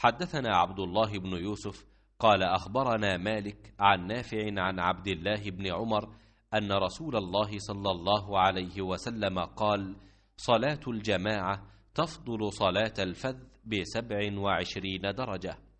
حدثنا عبد الله بن يوسف قال أخبرنا مالك عن نافع عن عبد الله بن عمر أن رسول الله صلى الله عليه وسلم قال صلاة الجماعة تفضل صلاة الفذ بسبع وعشرين درجة